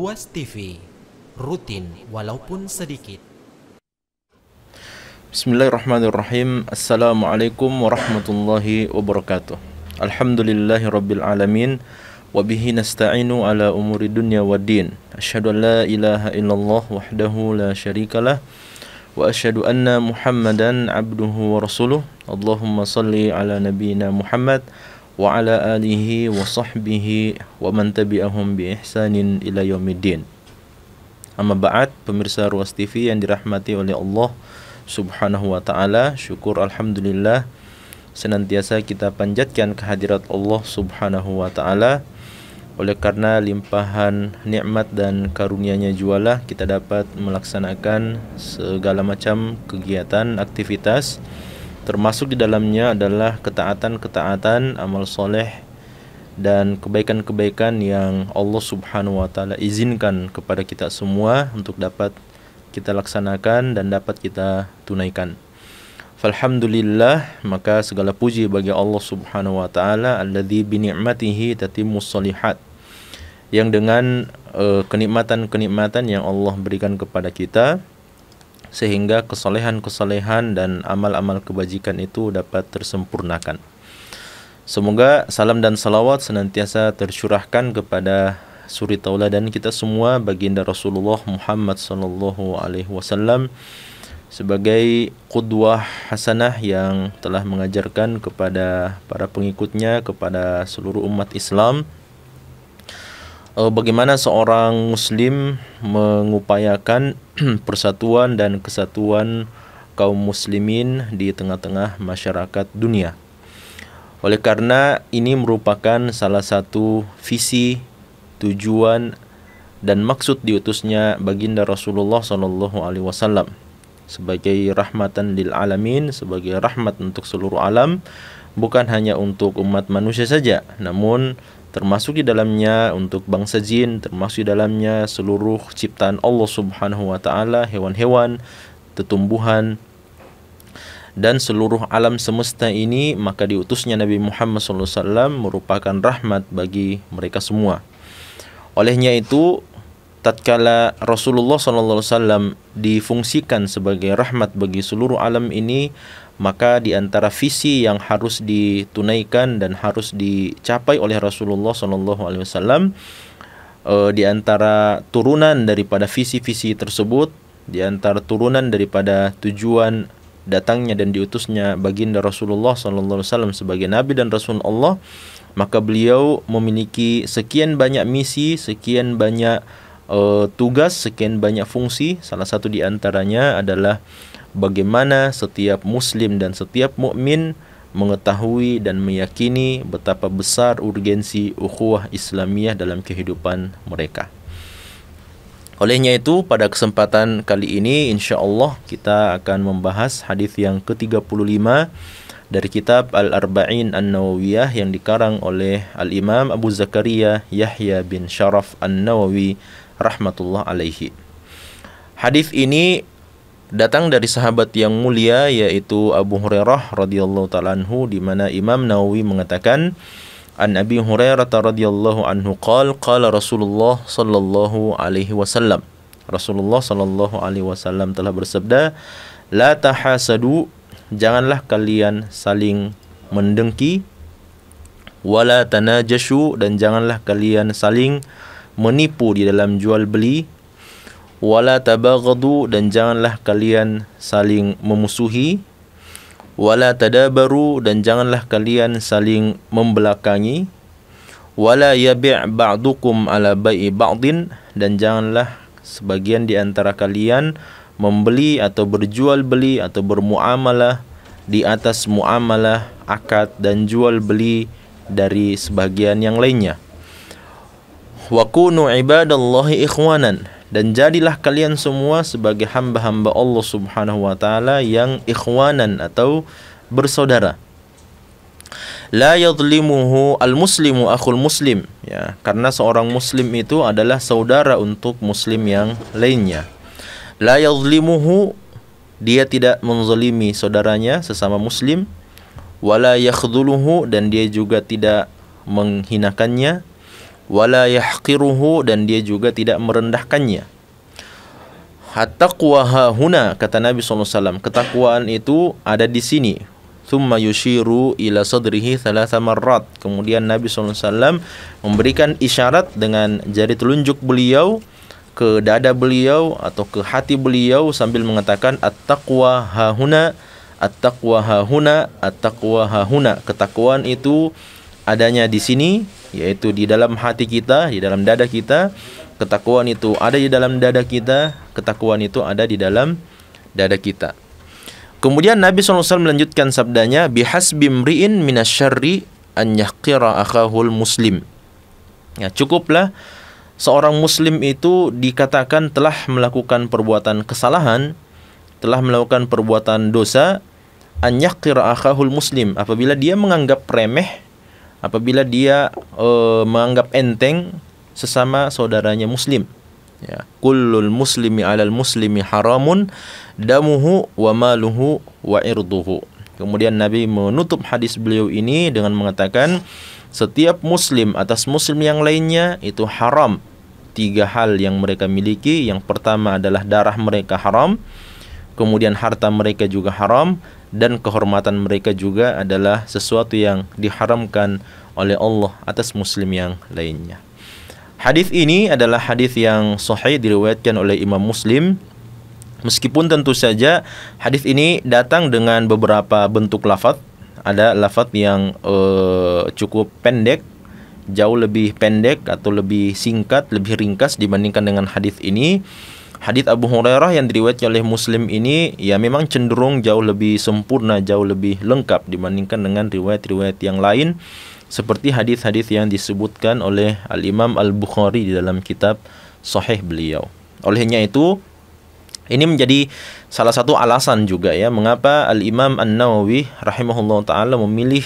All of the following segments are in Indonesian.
Ruas TV, rutin walaupun sedikit. Bismillahirrahmanirrahim. Assalamualaikum warahmatullahi wabarakatuh. Alhamdulillahi rabbil alamin. Wabihi nasta'inu ala umuri dunya wa din. Asyhadu an la ilaha illallah wahdahu la syarikalah. Wa asyhadu anna Muhammadan abduhu wa rasuluh. Allahumma salli ala nabiyyina Muhammad. وعلى آله وصحبه ومن تبعهم بإحسان إلى يوم الدين Amma ba'at, pemirsa Ruas TV yang dirahmati oleh Allah Subhanahu wa taala, syukur alhamdulillah senantiasa kita panjatkan kehadirat Allah Subhanahu wa taala. Oleh karena limpahan nikmat dan karunia-Nya jualah kita dapat melaksanakan segala macam kegiatan aktivitas Termasuk di dalamnya adalah ketaatan-ketaatan, amal soleh, dan kebaikan-kebaikan yang Allah Subhanahu wa taala izinkan kepada kita semua untuk dapat kita laksanakan dan dapat kita tunaikan. Alhamdulillah, maka segala puji bagi Allah Subhanahu wa taala alladzi bi ni'matihi tatimmus solihat. Yang dengan eh, kenikmatan-kenikmatan uh, yang Allah berikan kepada kita sehingga kesolehan-kesolehan dan amal-amal kebajikan itu dapat tersempurnakan. Semoga salam dan salawat senantiasa tercurahkan kepada suri tauladan kita semua baginda Rasulullah Muhammad sallallahu alaihi wasallam sebagai qudwah hasanah yang telah mengajarkan kepada para pengikutnya kepada seluruh umat Islam eh, bagaimana seorang muslim mengupayakan persatuan dan kesatuan kaum muslimin di tengah-tengah masyarakat dunia. Oleh karena ini merupakan salah satu visi, tujuan dan maksud diutusnya baginda Rasulullah SAW sebagai rahmatan lil alamin, sebagai rahmat untuk seluruh alam, bukan hanya untuk umat manusia saja, namun termasuk di dalamnya untuk bangsa jin, termasuk di dalamnya seluruh ciptaan Allah Subhanahu wa taala, hewan-hewan, tetumbuhan dan seluruh alam semesta ini maka diutusnya Nabi Muhammad SAW merupakan rahmat bagi mereka semua. Olehnya itu tatkala Rasulullah SAW difungsikan sebagai rahmat bagi seluruh alam ini maka di antara visi yang harus ditunaikan dan harus dicapai oleh Rasulullah Shallallahu Alaihi Wasallam eh, di antara turunan daripada visi-visi tersebut di antara turunan daripada tujuan datangnya dan diutusnya baginda Rasulullah Shallallahu Alaihi Wasallam sebagai Nabi dan Rasul Allah maka beliau memiliki sekian banyak misi sekian banyak uh, tugas sekian banyak fungsi salah satu di antaranya adalah bagaimana setiap muslim dan setiap mukmin mengetahui dan meyakini betapa besar urgensi ukhuwah Islamiyah dalam kehidupan mereka. Olehnya itu pada kesempatan kali ini insya Allah kita akan membahas hadis yang ke-35 dari kitab Al-Arba'in An-Nawawiyah yang dikarang oleh Al-Imam Abu Zakaria Yahya bin Sharaf An-Nawawi rahmatullah alaihi. Hadis ini datang dari sahabat yang mulia yaitu Abu Hurairah radhiyallahu taala anhu di mana Imam Nawawi mengatakan An Abi Hurairah radhiyallahu anhu qal qala Rasulullah sallallahu alaihi wasallam Rasulullah sallallahu alaihi wasallam telah bersabda la tahasadu janganlah kalian saling mendengki wala tanajashu dan janganlah kalian saling menipu di dalam jual beli wala tabaghadu dan janganlah kalian saling memusuhi wala tadabaru dan janganlah kalian saling membelakangi wala yabi' ba'dukum ala bai'i ba'din dan janganlah sebagian di antara kalian membeli atau berjual beli atau bermuamalah di atas muamalah akad dan jual beli dari sebagian yang lainnya wa kunu ibadallahi ikhwanan dan jadilah kalian semua sebagai hamba-hamba Allah Subhanahu wa taala yang ikhwanan atau bersaudara. La yadhlimuhu al-muslimu akhul muslim ya karena seorang muslim itu adalah saudara untuk muslim yang lainnya. La yadhlimuhu dia tidak menzalimi saudaranya sesama muslim wala yakhdhuluhu dan dia juga tidak menghinakannya wala yahqiruhu dan dia juga tidak merendahkannya. Hattaqwa hahuna kata Nabi SAW ketakwaan itu ada di sini thumma yushiru ila sadrihi thalatha marrat kemudian Nabi SAW memberikan isyarat dengan jari telunjuk beliau ke dada beliau atau ke hati beliau sambil mengatakan at-taqwa hahuna at-taqwa hahuna at-taqwa hahuna ketakwaan itu adanya di sini yaitu di dalam hati kita, di dalam dada kita, ketakuan itu ada di dalam dada kita, ketakuan itu ada di dalam dada kita. Kemudian Nabi SAW melanjutkan sabdanya, bihasbi mri'in minasyari an yahqira akhahul muslim. Ya, cukuplah seorang muslim itu dikatakan telah melakukan perbuatan kesalahan, telah melakukan perbuatan dosa, an yahqira akhahul muslim apabila dia menganggap remeh apabila dia uh, menganggap enteng sesama saudaranya muslim ya kullul muslimi alal muslimi haramun damuhu wa maluhu wa irduhu kemudian nabi menutup hadis beliau ini dengan mengatakan setiap muslim atas muslim yang lainnya itu haram tiga hal yang mereka miliki yang pertama adalah darah mereka haram kemudian harta mereka juga haram dan kehormatan mereka juga adalah sesuatu yang diharamkan oleh Allah atas muslim yang lainnya. Hadis ini adalah hadis yang sahih diriwayatkan oleh Imam Muslim Meskipun tentu saja hadis ini datang dengan beberapa bentuk lafaz, ada lafaz yang uh, cukup pendek, jauh lebih pendek atau lebih singkat, lebih ringkas dibandingkan dengan hadis ini hadis Abu Hurairah yang diriwayatkan oleh Muslim ini ya memang cenderung jauh lebih sempurna, jauh lebih lengkap dibandingkan dengan riwayat-riwayat yang lain seperti hadis-hadis yang disebutkan oleh Al-Imam Al-Bukhari di dalam kitab Sahih beliau. Olehnya itu ini menjadi salah satu alasan juga ya mengapa Al-Imam An-Nawawi rahimahullah taala memilih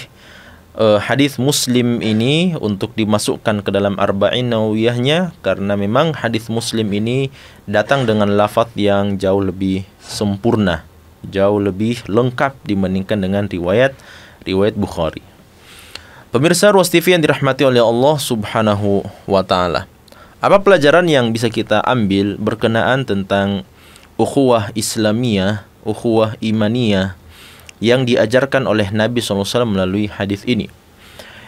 uh, hadis Muslim ini untuk dimasukkan ke dalam arba'in nawiyahnya karena memang hadis Muslim ini datang dengan lafaz yang jauh lebih sempurna, jauh lebih lengkap dibandingkan dengan riwayat riwayat Bukhari. Pemirsa Ruas TV yang dirahmati oleh Allah Subhanahu wa taala. Apa pelajaran yang bisa kita ambil berkenaan tentang ukhuwah Islamiyah, ukhuwah imaniyah yang diajarkan oleh Nabi SAW melalui hadis ini.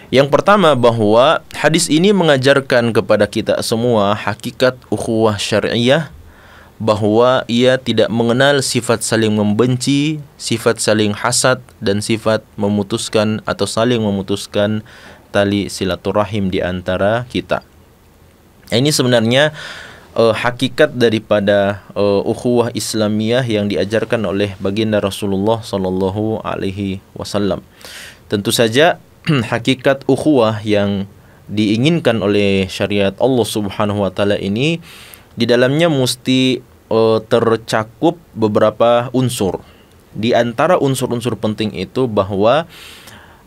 Yang pertama bahwa hadis ini mengajarkan kepada kita semua hakikat ukhuwah syariah bahwa ia tidak mengenal sifat saling membenci, sifat saling hasad dan sifat memutuskan atau saling memutuskan tali silaturahim di antara kita. Ini sebenarnya uh, hakikat daripada uh, ukhuwah Islamiyah yang diajarkan oleh baginda Rasulullah sallallahu alaihi wasallam. Tentu saja hakikat ukhuwah yang diinginkan oleh syariat Allah Subhanahu wa taala ini di dalamnya mesti uh, tercakup beberapa unsur. Di antara unsur-unsur penting itu bahwa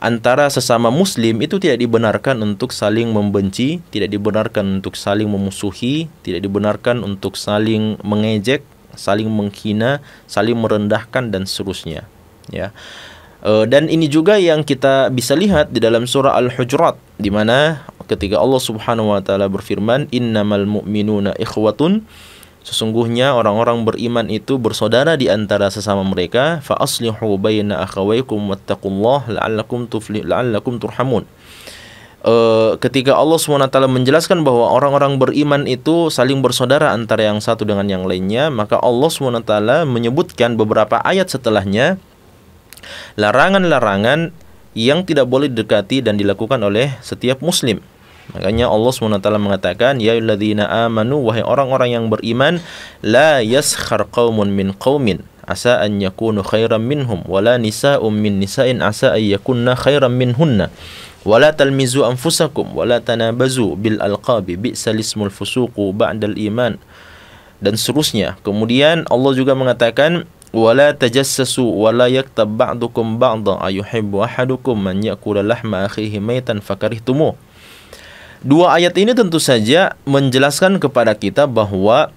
antara sesama muslim itu tidak dibenarkan untuk saling membenci, tidak dibenarkan untuk saling memusuhi, tidak dibenarkan untuk saling mengejek, saling menghina, saling merendahkan dan seterusnya, ya. E, dan ini juga yang kita bisa lihat di dalam surah Al-Hujurat di mana ketika Allah Subhanahu wa taala berfirman innamal mu'minuna ikhwatun Sesungguhnya orang-orang beriman itu bersaudara di antara sesama mereka. Fa aslihu baina akhawaykum wattaqullah la'allakum tuflih la'allakum turhamun. E, ketika Allah SWT menjelaskan bahwa orang-orang beriman itu saling bersaudara antara yang satu dengan yang lainnya, maka Allah SWT menyebutkan beberapa ayat setelahnya larangan-larangan yang tidak boleh didekati dan dilakukan oleh setiap muslim. Makanya Allah SWT mengatakan Ya alladhina amanu Wahai orang-orang yang beriman La yaskhar qawmun min qawmin Asa an yakunu khairan minhum Wala nisa'un min nisa'in Asa an yakunna khairan minhunna Wala talmizu anfusakum Wala tanabazu bil alqabi Bi'sa lismul fusuku ba'dal iman Dan seterusnya Kemudian Allah juga mengatakan wala tajassasu wala yaktab ba'dukum ba'dan ayuhibbu ahadukum man yakula lahma akhihi maytan fakarihtumuh Dua ayat ini tentu saja menjelaskan kepada kita bahwa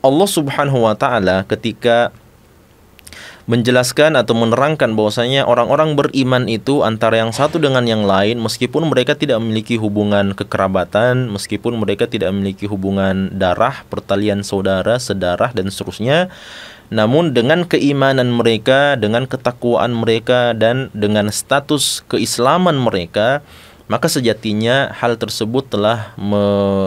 Allah Subhanahu wa taala ketika menjelaskan atau menerangkan bahwasanya orang-orang beriman itu antara yang satu dengan yang lain meskipun mereka tidak memiliki hubungan kekerabatan, meskipun mereka tidak memiliki hubungan darah, pertalian saudara, sedarah dan seterusnya. Namun dengan keimanan mereka, dengan ketakwaan mereka dan dengan status keislaman mereka, maka sejatinya hal tersebut telah me,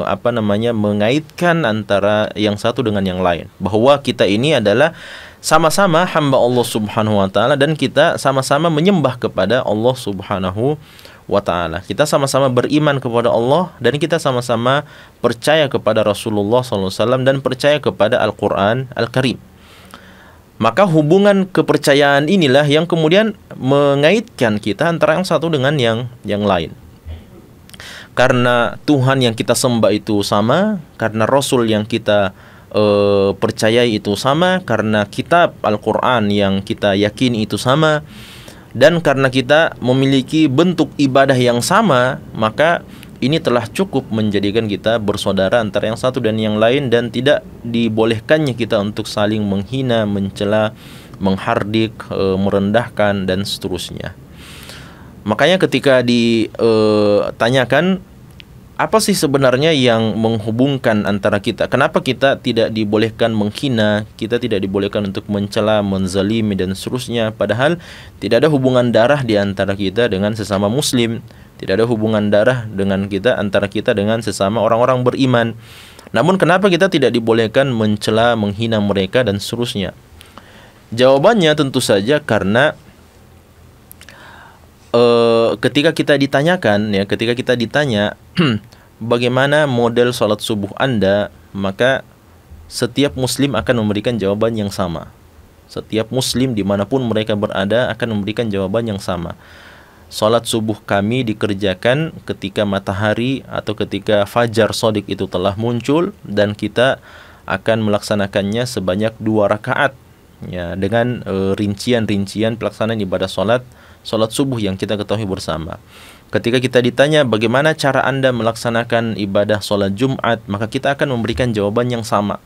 apa namanya mengaitkan antara yang satu dengan yang lain bahwa kita ini adalah sama-sama hamba Allah Subhanahu wa taala dan kita sama-sama menyembah kepada Allah Subhanahu wa taala. Kita sama-sama beriman kepada Allah dan kita sama-sama percaya kepada Rasulullah SAW dan percaya kepada Al-Qur'an Al-Karim. Maka hubungan kepercayaan inilah yang kemudian mengaitkan kita antara yang satu dengan yang yang lain karena Tuhan yang kita sembah itu sama, karena Rasul yang kita uh, percayai itu sama, karena kitab Al-Quran yang kita yakini itu sama, dan karena kita memiliki bentuk ibadah yang sama, maka ini telah cukup menjadikan kita bersaudara antara yang satu dan yang lain dan tidak dibolehkannya kita untuk saling menghina, mencela, menghardik, e, merendahkan dan seterusnya. Makanya ketika ditanyakan eh, apa sih sebenarnya yang menghubungkan antara kita? Kenapa kita tidak dibolehkan menghina, kita tidak dibolehkan untuk mencela, menzalimi dan seterusnya padahal tidak ada hubungan darah di antara kita dengan sesama muslim, tidak ada hubungan darah dengan kita antara kita dengan sesama orang-orang beriman. Namun kenapa kita tidak dibolehkan mencela, menghina mereka dan seterusnya? Jawabannya tentu saja karena Eh, ketika kita ditanyakan ya, ketika kita ditanya bagaimana model sholat subuh Anda, maka setiap muslim akan memberikan jawaban yang sama. Setiap muslim dimanapun mereka berada akan memberikan jawaban yang sama. Sholat subuh kami dikerjakan ketika matahari atau ketika fajar sodik itu telah muncul dan kita akan melaksanakannya sebanyak dua rakaat ya dengan eh, rincian-rincian pelaksanaan ibadah sholat sholat subuh yang kita ketahui bersama. Ketika kita ditanya bagaimana cara Anda melaksanakan ibadah sholat Jumat, maka kita akan memberikan jawaban yang sama.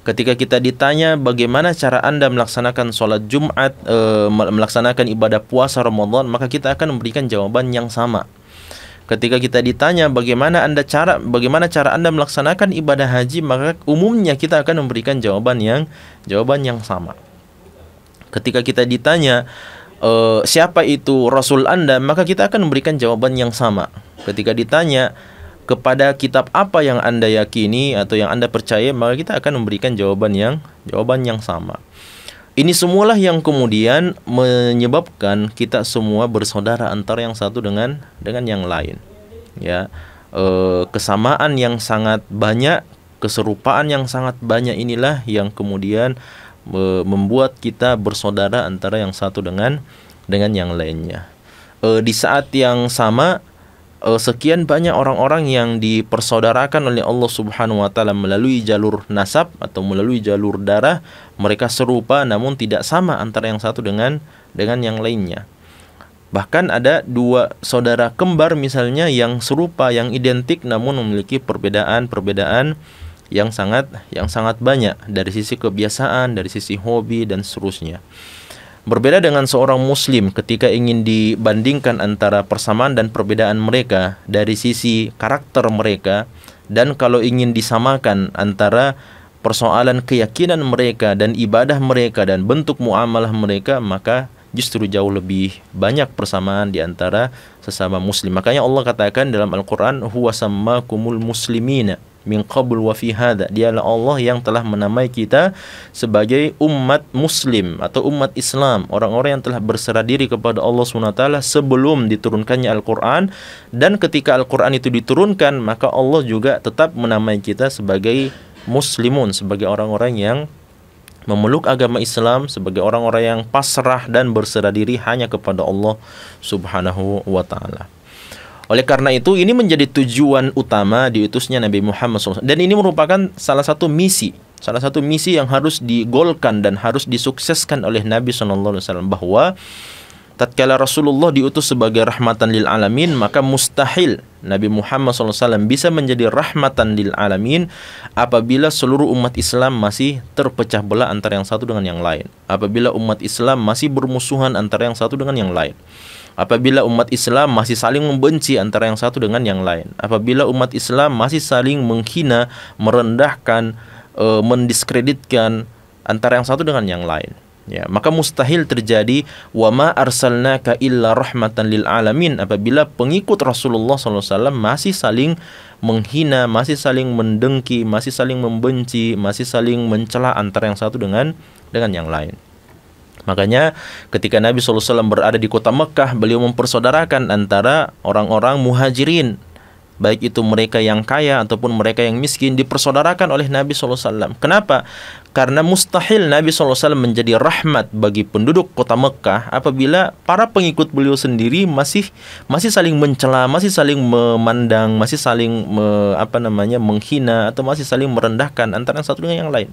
Ketika kita ditanya bagaimana cara Anda melaksanakan sholat Jumat, e, melaksanakan ibadah puasa Ramadan, maka kita akan memberikan jawaban yang sama. Ketika kita ditanya bagaimana Anda cara bagaimana cara Anda melaksanakan ibadah haji, maka umumnya kita akan memberikan jawaban yang jawaban yang sama. Ketika kita ditanya uh, siapa itu Rasul Anda, maka kita akan memberikan jawaban yang sama. Ketika ditanya kepada kitab apa yang Anda yakini atau yang Anda percaya, maka kita akan memberikan jawaban yang jawaban yang sama. Ini semualah yang kemudian menyebabkan kita semua bersaudara antara yang satu dengan dengan yang lain. Ya. E, kesamaan yang sangat banyak, keserupaan yang sangat banyak inilah yang kemudian membuat kita bersaudara antara yang satu dengan dengan yang lainnya. E, di saat yang sama e, sekian banyak orang-orang yang dipersaudarakan oleh Allah Subhanahu wa taala melalui jalur nasab atau melalui jalur darah, mereka serupa namun tidak sama antara yang satu dengan dengan yang lainnya. Bahkan ada dua saudara kembar misalnya yang serupa, yang identik namun memiliki perbedaan-perbedaan yang sangat yang sangat banyak dari sisi kebiasaan, dari sisi hobi dan seterusnya. Berbeda dengan seorang muslim ketika ingin dibandingkan antara persamaan dan perbedaan mereka dari sisi karakter mereka dan kalau ingin disamakan antara persoalan keyakinan mereka dan ibadah mereka dan bentuk muamalah mereka maka justru jauh lebih banyak persamaan di antara sesama muslim. Makanya Allah katakan dalam Al-Qur'an huwa sammakumul muslimina min qabul wa fi hadha dialah Allah yang telah menamai kita sebagai umat muslim atau umat Islam orang-orang yang telah berserah diri kepada Allah SWT sebelum diturunkannya Al-Qur'an dan ketika Al-Qur'an itu diturunkan maka Allah juga tetap menamai kita sebagai muslimun sebagai orang-orang yang memeluk agama Islam sebagai orang-orang yang pasrah dan berserah diri hanya kepada Allah Subhanahu wa taala oleh karena itu ini menjadi tujuan utama diutusnya Nabi Muhammad SAW dan ini merupakan salah satu misi salah satu misi yang harus digolkan dan harus disukseskan oleh Nabi SAW bahwa tatkala Rasulullah diutus sebagai rahmatan lil alamin maka mustahil Nabi Muhammad SAW bisa menjadi rahmatan lil alamin apabila seluruh umat Islam masih terpecah belah antara yang satu dengan yang lain apabila umat Islam masih bermusuhan antara yang satu dengan yang lain Apabila umat Islam masih saling membenci antara yang satu dengan yang lain, apabila umat Islam masih saling menghina, merendahkan, e, mendiskreditkan antara yang satu dengan yang lain, ya maka mustahil terjadi wama ka illa rahmatan lil alamin apabila pengikut Rasulullah SAW masih saling menghina, masih saling mendengki, masih saling membenci, masih saling mencela antara yang satu dengan dengan yang lain. Makanya ketika Nabi SAW berada di kota Mekah, beliau mempersaudarakan antara orang-orang muhajirin. Baik itu mereka yang kaya ataupun mereka yang miskin dipersaudarakan oleh Nabi SAW. Kenapa? Karena mustahil Nabi SAW menjadi rahmat bagi penduduk kota Mekah apabila para pengikut beliau sendiri masih masih saling mencela, masih saling memandang, masih saling me, apa namanya menghina atau masih saling merendahkan antara satu dengan yang lain.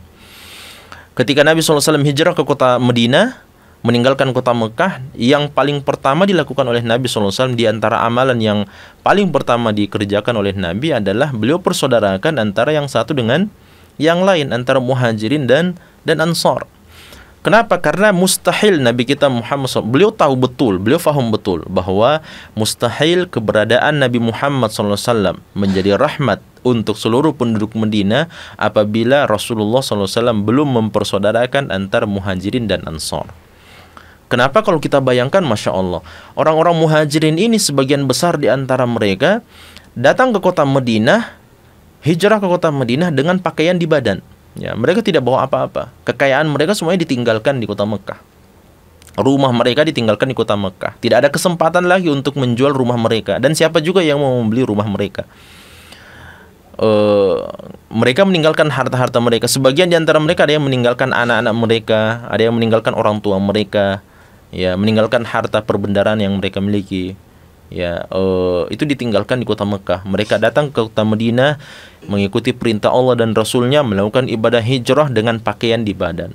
Ketika Nabi SAW hijrah ke kota Medina, meninggalkan kota Mekah, yang paling pertama dilakukan oleh Nabi SAW di antara amalan yang paling pertama dikerjakan oleh Nabi adalah beliau persaudarakan antara yang satu dengan yang lain, antara muhajirin dan dan ansor. Kenapa? Karena mustahil Nabi kita Muhammad SAW. Beliau tahu betul, beliau faham betul bahwa mustahil keberadaan Nabi Muhammad SAW menjadi rahmat untuk seluruh penduduk Medina apabila Rasulullah SAW belum mempersaudarakan antar muhajirin dan ansor. Kenapa kalau kita bayangkan Masya Allah Orang-orang muhajirin ini sebagian besar di antara mereka Datang ke kota Medina Hijrah ke kota Medina dengan pakaian di badan Ya, mereka tidak bawa apa-apa. Kekayaan mereka semuanya ditinggalkan di kota Mekah. Rumah mereka ditinggalkan di kota Mekah. Tidak ada kesempatan lagi untuk menjual rumah mereka. Dan siapa juga yang mau membeli rumah mereka? E, mereka meninggalkan harta-harta mereka. Sebagian di antara mereka ada yang meninggalkan anak-anak mereka, ada yang meninggalkan orang tua mereka, ya meninggalkan harta perbendaraan yang mereka miliki ya uh, itu ditinggalkan di kota Mekah mereka datang ke kota Madinah mengikuti perintah Allah dan Rasulnya melakukan ibadah hijrah dengan pakaian di badan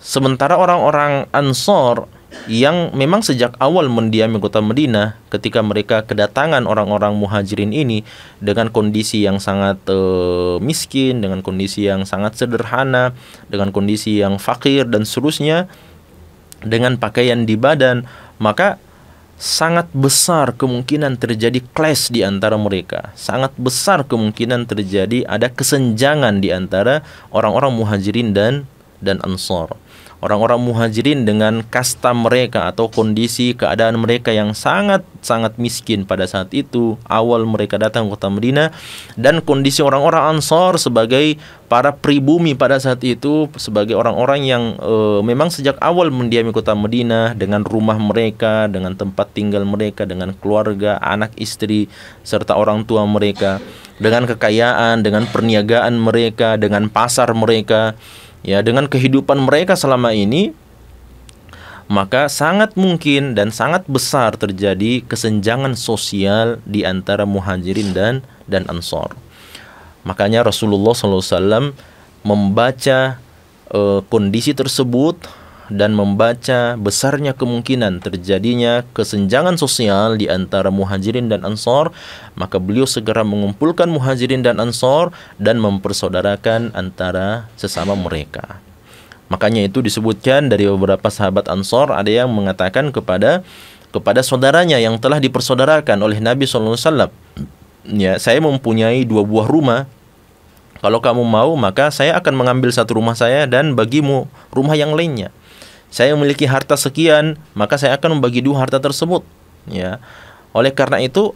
sementara orang-orang Ansor yang memang sejak awal mendiami kota Madinah ketika mereka kedatangan orang-orang muhajirin ini dengan kondisi yang sangat e, miskin, dengan kondisi yang sangat sederhana, dengan kondisi yang fakir dan seterusnya dengan pakaian di badan, maka sangat besar kemungkinan terjadi clash di antara mereka. Sangat besar kemungkinan terjadi ada kesenjangan di antara orang-orang muhajirin dan dan ansor orang-orang muhajirin dengan kasta mereka atau kondisi keadaan mereka yang sangat-sangat miskin pada saat itu awal mereka datang ke kota Madinah dan kondisi orang-orang Ansor sebagai para pribumi pada saat itu sebagai orang-orang yang e, memang sejak awal mendiami kota Madinah dengan rumah mereka, dengan tempat tinggal mereka, dengan keluarga, anak istri serta orang tua mereka, dengan kekayaan, dengan perniagaan mereka, dengan pasar mereka ya dengan kehidupan mereka selama ini maka sangat mungkin dan sangat besar terjadi kesenjangan sosial di antara muhajirin dan dan ansor. Makanya Rasulullah SAW membaca uh, kondisi tersebut dan membaca besarnya kemungkinan terjadinya kesenjangan sosial di antara muhajirin dan ansor, maka beliau segera mengumpulkan muhajirin dan ansor dan mempersaudarakan antara sesama mereka. Makanya itu disebutkan dari beberapa sahabat ansor ada yang mengatakan kepada kepada saudaranya yang telah dipersaudarakan oleh Nabi Alaihi Wasallam, Ya, saya mempunyai dua buah rumah kalau kamu mau, maka saya akan mengambil satu rumah saya dan bagimu rumah yang lainnya saya memiliki harta sekian, maka saya akan membagi dua harta tersebut. Ya. Oleh karena itu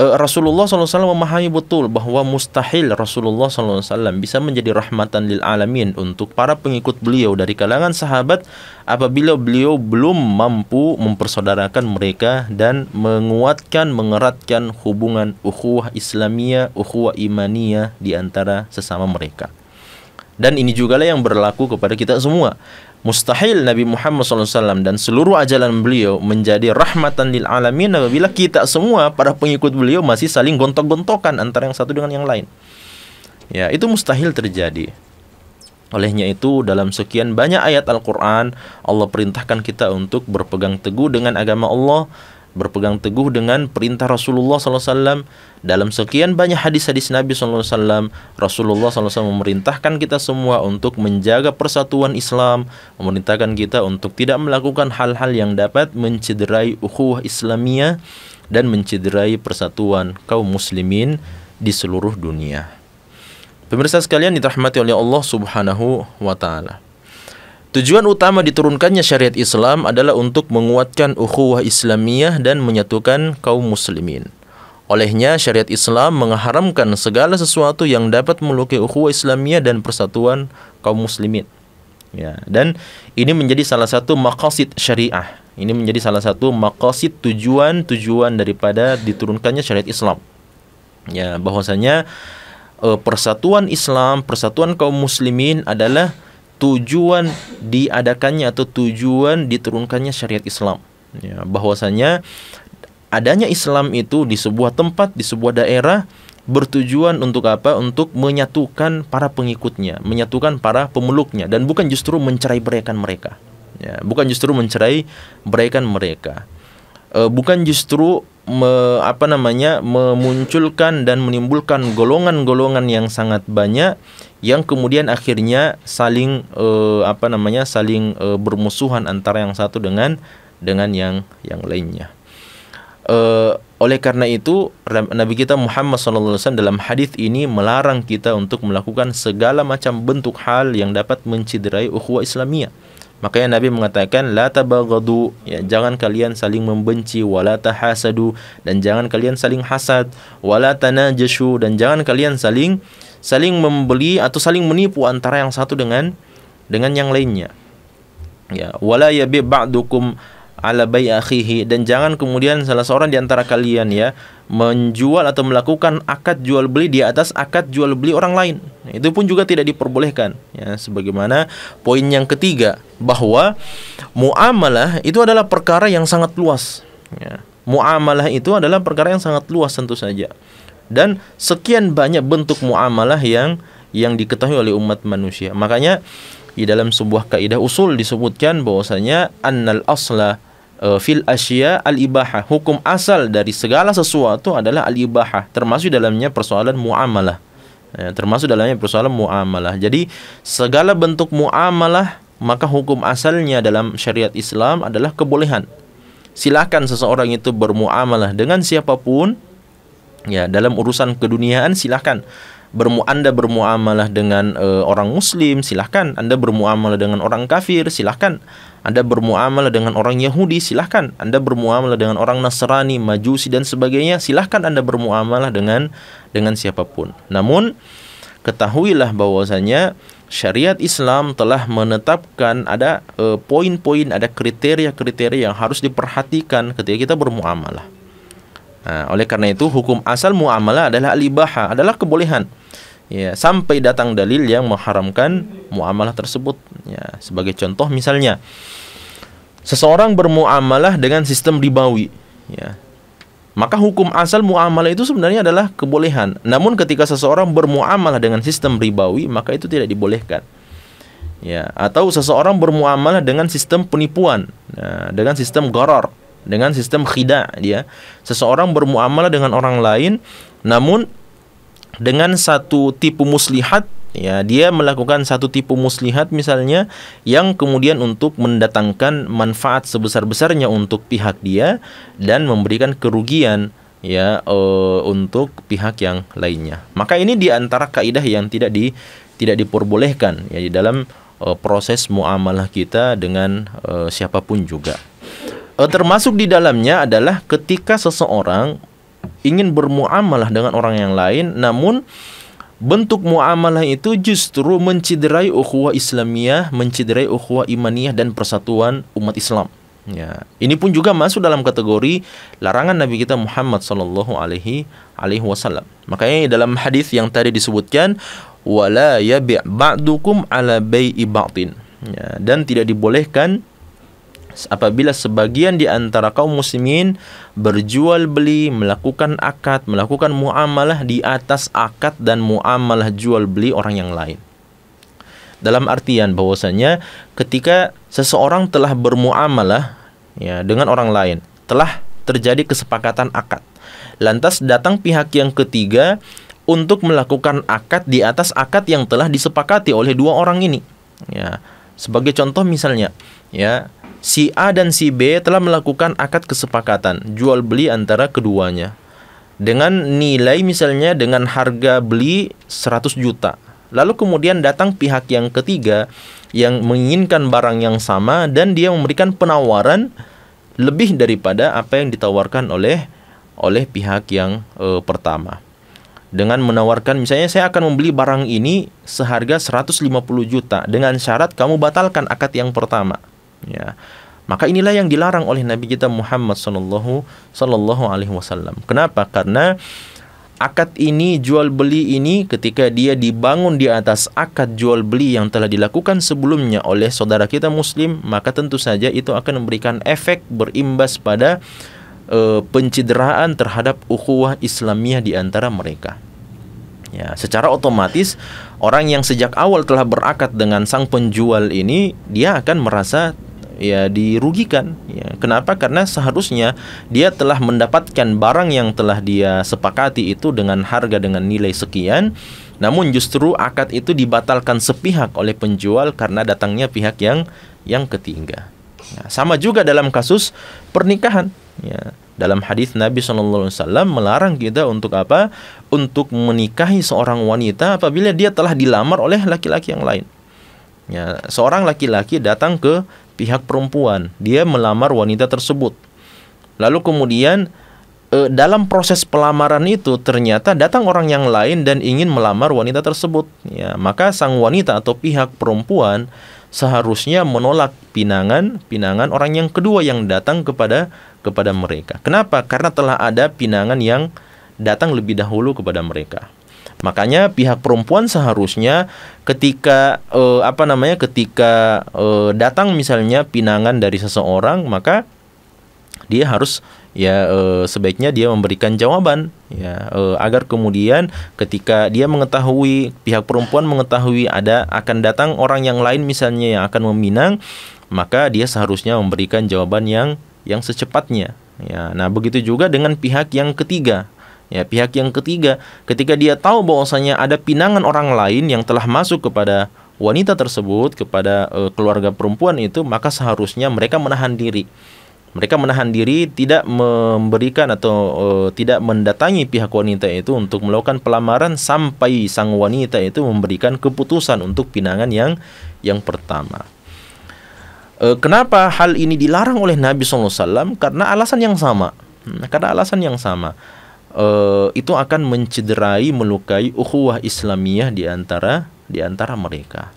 e, Rasulullah SAW memahami betul bahwa mustahil Rasulullah SAW bisa menjadi rahmatan lil alamin untuk para pengikut beliau dari kalangan sahabat apabila beliau belum mampu mempersaudarakan mereka dan menguatkan mengeratkan hubungan ukhuwah Islamiyah, ukhuwah imaniyah di antara sesama mereka. Dan ini juga lah yang berlaku kepada kita semua. Mustahil Nabi Muhammad SAW dan seluruh ajaran beliau menjadi rahmatan lil alamin apabila kita semua para pengikut beliau masih saling gontok-gontokan antara yang satu dengan yang lain. Ya, itu mustahil terjadi. Olehnya itu dalam sekian banyak ayat Al-Qur'an Allah perintahkan kita untuk berpegang teguh dengan agama Allah berpegang teguh dengan perintah Rasulullah SAW dalam sekian banyak hadis-hadis Nabi SAW Rasulullah SAW memerintahkan kita semua untuk menjaga persatuan Islam memerintahkan kita untuk tidak melakukan hal-hal yang dapat mencederai ukhuwah Islamia dan mencederai persatuan kaum muslimin di seluruh dunia Pemirsa sekalian dirahmati oleh Allah Subhanahu wa taala Tujuan utama diturunkannya syariat Islam adalah untuk menguatkan ukhuwah Islamiyah dan menyatukan kaum muslimin. Olehnya, syariat Islam mengharamkan segala sesuatu yang dapat melukai ukhuwah Islamiyah dan persatuan kaum muslimin. Ya, dan ini menjadi salah satu maqasid syariah. Ini menjadi salah satu maqasid tujuan-tujuan daripada diturunkannya syariat Islam. Ya, bahwasanya eh, persatuan Islam, persatuan kaum muslimin adalah tujuan diadakannya atau tujuan diturunkannya syariat Islam. Ya, bahwasanya adanya Islam itu di sebuah tempat, di sebuah daerah bertujuan untuk apa? Untuk menyatukan para pengikutnya, menyatukan para pemeluknya dan bukan justru mencerai beraikan mereka. Ya, bukan justru mencerai beraikan mereka. E, bukan justru me, apa namanya memunculkan dan menimbulkan golongan-golongan yang sangat banyak yang kemudian akhirnya saling eh, apa namanya saling eh, bermusuhan antara yang satu dengan dengan yang yang lainnya. Eh, oleh karena itu Nabi kita Muhammad SAW dalam hadis ini melarang kita untuk melakukan segala macam bentuk hal yang dapat menciderai ukhuwah Islamiyah. Makanya Nabi mengatakan la tabaghadu, ya jangan kalian saling membenci wala tahasadu dan jangan kalian saling hasad wala tanajashu dan jangan kalian saling saling membeli atau saling menipu antara yang satu dengan dengan yang lainnya. Ya, wala yabi ba'dukum ala bai akhihi dan jangan kemudian salah seorang di antara kalian ya menjual atau melakukan akad jual beli di atas akad jual beli orang lain. Itu pun juga tidak diperbolehkan ya sebagaimana poin yang ketiga bahwa muamalah itu adalah perkara yang sangat luas ya. Muamalah itu adalah perkara yang sangat luas tentu saja dan sekian banyak bentuk muamalah yang yang diketahui oleh umat manusia. Makanya di dalam sebuah kaidah usul disebutkan bahwasanya annal asla e, fil asya al ibahah. Hukum asal dari segala sesuatu adalah al ibahah, termasuk dalamnya persoalan muamalah. Ya, termasuk dalamnya persoalan muamalah. Jadi segala bentuk muamalah maka hukum asalnya dalam syariat Islam adalah kebolehan. Silakan seseorang itu bermuamalah dengan siapapun Ya, dalam urusan keduniaan silahkan bermu Anda bermuamalah dengan uh, orang muslim, silahkan Anda bermuamalah dengan orang kafir, silahkan Anda bermuamalah dengan orang Yahudi, silahkan Anda bermuamalah dengan orang Nasrani, Majusi dan sebagainya, silahkan Anda bermuamalah dengan dengan siapapun. Namun ketahuilah bahwasanya syariat Islam telah menetapkan ada eh, poin-poin, ada kriteria-kriteria yang harus diperhatikan ketika kita bermuamalah. Nah, oleh karena itu hukum asal muamalah adalah alibaha adalah kebolehan. Ya, sampai datang dalil yang mengharamkan muamalah tersebut. Ya, sebagai contoh misalnya seseorang bermuamalah dengan sistem ribawi, ya. Maka hukum asal muamalah itu sebenarnya adalah kebolehan. Namun ketika seseorang bermuamalah dengan sistem ribawi, maka itu tidak dibolehkan. Ya, atau seseorang bermuamalah dengan sistem penipuan, nah, dengan sistem goror dengan sistem khida dia. Ya. Seseorang bermuamalah dengan orang lain namun dengan satu tipu muslihat ya dia melakukan satu tipu muslihat misalnya yang kemudian untuk mendatangkan manfaat sebesar-besarnya untuk pihak dia dan memberikan kerugian ya e, untuk pihak yang lainnya. Maka ini diantara kaidah yang tidak di tidak diperbolehkan ya di dalam e, proses muamalah kita dengan e, siapapun juga. Eh, termasuk di dalamnya adalah ketika seseorang ingin bermuamalah dengan orang yang lain namun bentuk muamalah itu justru menciderai ukhuwah Islamiyah, menciderai ukhuwah imaniyah dan persatuan umat Islam. Ya, ini pun juga masuk dalam kategori larangan Nabi kita Muhammad sallallahu alaihi alaihi wasallam. Makanya dalam hadis yang tadi disebutkan wala yabi' ba'dukum ala bai'i ba'tin. Ya, dan tidak dibolehkan apabila sebagian di antara kaum muslimin berjual beli, melakukan akad, melakukan muamalah di atas akad dan muamalah jual beli orang yang lain. Dalam artian bahwasanya ketika seseorang telah bermuamalah ya dengan orang lain, telah terjadi kesepakatan akad. Lantas datang pihak yang ketiga untuk melakukan akad di atas akad yang telah disepakati oleh dua orang ini. Ya, sebagai contoh misalnya, ya si A dan si B telah melakukan akad kesepakatan jual beli antara keduanya dengan nilai misalnya dengan harga beli 100 juta. Lalu kemudian datang pihak yang ketiga yang menginginkan barang yang sama dan dia memberikan penawaran lebih daripada apa yang ditawarkan oleh oleh pihak yang e, pertama. Dengan menawarkan misalnya saya akan membeli barang ini seharga 150 juta dengan syarat kamu batalkan akad yang pertama Ya. Maka inilah yang dilarang oleh Nabi kita Muhammad sallallahu sallallahu alaihi wasallam. Kenapa? Karena akad ini jual beli ini ketika dia dibangun di atas akad jual beli yang telah dilakukan sebelumnya oleh saudara kita muslim, maka tentu saja itu akan memberikan efek berimbas pada e, pencideraan terhadap ukhuwah Islamiyah di antara mereka. Ya, secara otomatis orang yang sejak awal telah berakad dengan sang penjual ini dia akan merasa ya dirugikan ya kenapa karena seharusnya dia telah mendapatkan barang yang telah dia sepakati itu dengan harga dengan nilai sekian namun justru akad itu dibatalkan sepihak oleh penjual karena datangnya pihak yang yang ketiga Nah, sama juga dalam kasus pernikahan ya dalam hadis Nabi saw melarang kita untuk apa? Untuk menikahi seorang wanita apabila dia telah dilamar oleh laki-laki yang lain. Ya, seorang laki-laki datang ke pihak perempuan. Dia melamar wanita tersebut. Lalu kemudian eh, dalam proses pelamaran itu ternyata datang orang yang lain dan ingin melamar wanita tersebut. Ya, maka sang wanita atau pihak perempuan seharusnya menolak pinangan-pinangan orang yang kedua yang datang kepada kepada mereka. Kenapa? Karena telah ada pinangan yang datang lebih dahulu kepada mereka. Makanya pihak perempuan seharusnya ketika eh, apa namanya ketika eh, datang misalnya pinangan dari seseorang maka dia harus ya eh, sebaiknya dia memberikan jawaban ya eh, agar kemudian ketika dia mengetahui pihak perempuan mengetahui ada akan datang orang yang lain misalnya yang akan meminang maka dia seharusnya memberikan jawaban yang yang secepatnya ya nah begitu juga dengan pihak yang ketiga ya pihak yang ketiga ketika dia tahu bahwasanya ada pinangan orang lain yang telah masuk kepada wanita tersebut kepada e, keluarga perempuan itu maka seharusnya mereka menahan diri mereka menahan diri tidak memberikan atau e, tidak mendatangi pihak wanita itu untuk melakukan pelamaran sampai sang wanita itu memberikan keputusan untuk pinangan yang yang pertama e, kenapa hal ini dilarang oleh Nabi SAW karena alasan yang sama hmm, karena alasan yang sama uh, itu akan mencederai melukai ukhuwah Islamiyah di antara di antara mereka.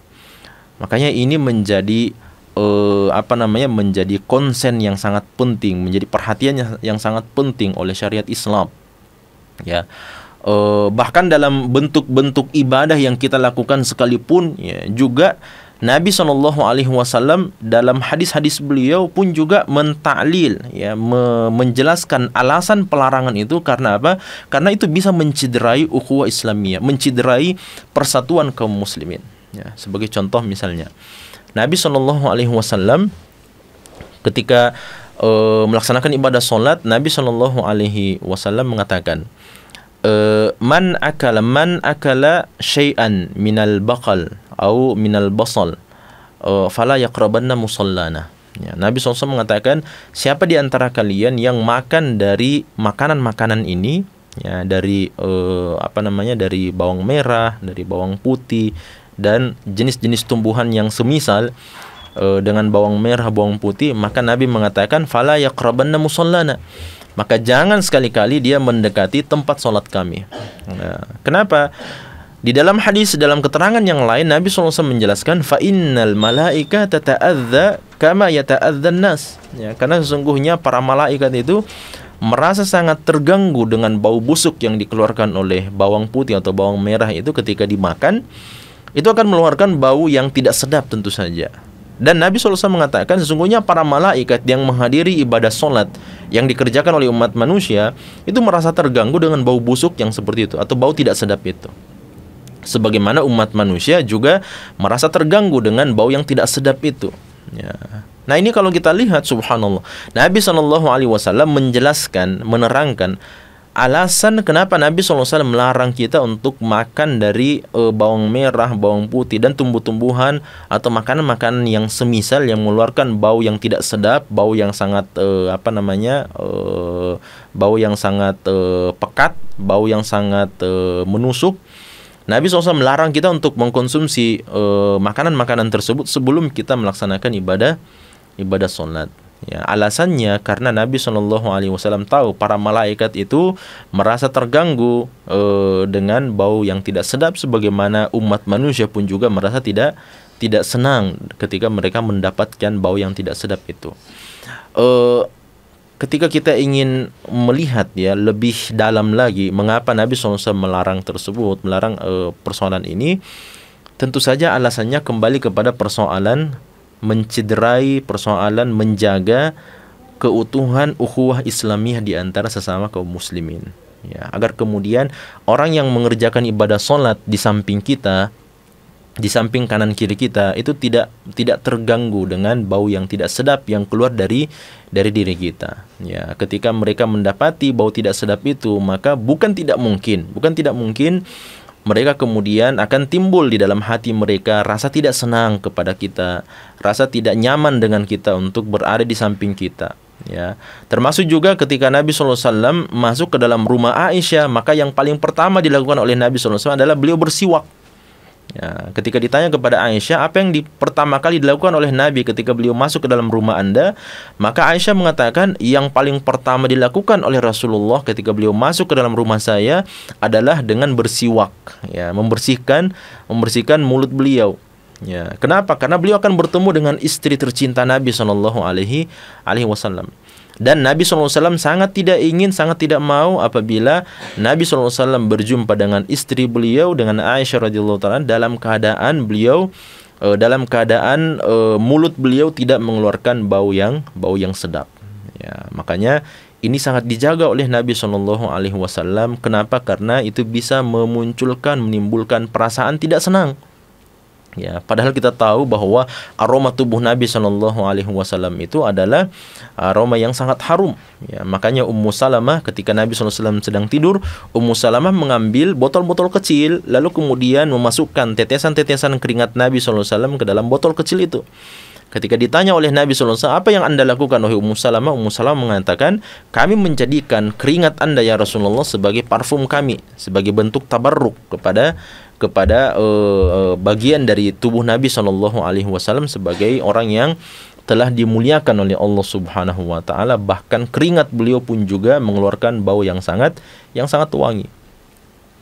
Makanya ini menjadi uh, apa namanya menjadi konsen yang sangat penting, menjadi perhatian yang, sangat penting oleh syariat Islam. Ya. Uh, bahkan dalam bentuk-bentuk ibadah yang kita lakukan sekalipun ya juga Nabi Shallallahu Alaihi Wasallam dalam hadis-hadis beliau pun juga mentaklil, ya, me menjelaskan alasan pelarangan itu karena apa? Karena itu bisa menciderai ukhuwah Islamiyah, menciderai persatuan kaum muslimin. Ya, sebagai contoh misalnya, Nabi Shallallahu Alaihi Wasallam ketika uh, melaksanakan ibadah solat, Nabi Shallallahu Alaihi Wasallam mengatakan, Eh, man akala man akala syai'an minal bakal au minal basal uh, fala yaqrabanna musallana. Ya, Nabi SAW mengatakan siapa di antara kalian yang makan dari makanan-makanan ini ya dari uh, apa namanya dari bawang merah, dari bawang putih dan jenis-jenis tumbuhan yang semisal uh, dengan bawang merah, bawang putih, maka Nabi mengatakan fala yaqrabanna musallana maka jangan sekali-kali dia mendekati tempat sholat kami. Nah, kenapa? Di dalam hadis, dalam keterangan yang lain, Nabi SAW menjelaskan, فَإِنَّ الْمَلَائِكَ تَتَأَذَّ كَمَا يَتَأَذَّ النَّاسِ ya, Karena sesungguhnya para malaikat itu merasa sangat terganggu dengan bau busuk yang dikeluarkan oleh bawang putih atau bawang merah itu ketika dimakan. Itu akan meluarkan bau yang tidak sedap tentu saja. Dan Nabi SAW mengatakan sesungguhnya para malaikat yang menghadiri ibadah sholat yang dikerjakan oleh umat manusia itu merasa terganggu dengan bau busuk yang seperti itu atau bau tidak sedap itu. Sebagaimana umat manusia juga merasa terganggu dengan bau yang tidak sedap itu. Ya. Nah ini kalau kita lihat subhanallah Nabi Shallallahu Alaihi Wasallam menjelaskan menerangkan alasan kenapa Nabi SAW melarang kita untuk makan dari e, bawang merah, bawang putih dan tumbuh-tumbuhan atau makanan-makanan yang semisal yang mengeluarkan bau yang tidak sedap, bau yang sangat e, apa namanya e, bau yang sangat e, pekat, bau yang sangat e, menusuk. Nabi SAW melarang kita untuk mengkonsumsi makanan-makanan e, tersebut sebelum kita melaksanakan ibadah ibadah sholat. Ya, alasannya karena Nabi Shallallahu Alaihi Wasallam tahu para malaikat itu merasa terganggu e, dengan bau yang tidak sedap, sebagaimana umat manusia pun juga merasa tidak tidak senang ketika mereka mendapatkan bau yang tidak sedap itu. E, ketika kita ingin melihat ya lebih dalam lagi mengapa Nabi SAW melarang tersebut, melarang e, persoalan ini, tentu saja alasannya kembali kepada persoalan mencederai persoalan menjaga keutuhan ukhuwah Islamiyah di antara sesama kaum muslimin. Ya, agar kemudian orang yang mengerjakan ibadah sholat di samping kita di samping kanan kiri kita itu tidak tidak terganggu dengan bau yang tidak sedap yang keluar dari dari diri kita ya ketika mereka mendapati bau tidak sedap itu maka bukan tidak mungkin bukan tidak mungkin mereka kemudian akan timbul di dalam hati mereka rasa tidak senang kepada kita, rasa tidak nyaman dengan kita untuk berada di samping kita. Ya, termasuk juga ketika Nabi Alaihi Wasallam masuk ke dalam rumah Aisyah, maka yang paling pertama dilakukan oleh Nabi Alaihi Wasallam adalah beliau bersiwak Ya, ketika ditanya kepada Aisyah apa yang di, pertama kali dilakukan oleh Nabi ketika beliau masuk ke dalam rumah Anda, maka Aisyah mengatakan yang paling pertama dilakukan oleh Rasulullah ketika beliau masuk ke dalam rumah saya adalah dengan bersiwak, ya, membersihkan membersihkan mulut beliau. Ya, kenapa? Karena beliau akan bertemu dengan istri tercinta Nabi Shallallahu alaihi wasallam. Dan Nabi SAW sangat tidak ingin, sangat tidak mau apabila Nabi SAW berjumpa dengan istri beliau, dengan Aisyah radhiyallahu taala dalam keadaan beliau eh, dalam keadaan eh, mulut beliau tidak mengeluarkan bau yang bau yang sedap. Ya, makanya ini sangat dijaga oleh Nabi Shallallahu Alaihi Wasallam. Kenapa? Karena itu bisa memunculkan, menimbulkan perasaan tidak senang ya padahal kita tahu bahwa aroma tubuh Nabi Shallallahu Alaihi Wasallam itu adalah aroma yang sangat harum ya makanya Ummu Salamah ketika Nabi Shallallahu SAW sedang tidur Ummu Salamah mengambil botol-botol kecil lalu kemudian memasukkan tetesan-tetesan keringat Nabi Shallallahu SAW ke dalam botol kecil itu Ketika ditanya oleh Nabi SAW, apa yang anda lakukan oleh Ummu Salamah? Ummu Salamah mengatakan, kami menjadikan keringat anda ya Rasulullah sebagai parfum kami, sebagai bentuk tabarruk kepada kepada uh, uh, bagian dari tubuh Nabi Shallallahu Alaihi Wasallam sebagai orang yang telah dimuliakan oleh Allah Subhanahu wa taala bahkan keringat beliau pun juga mengeluarkan bau yang sangat yang sangat wangi.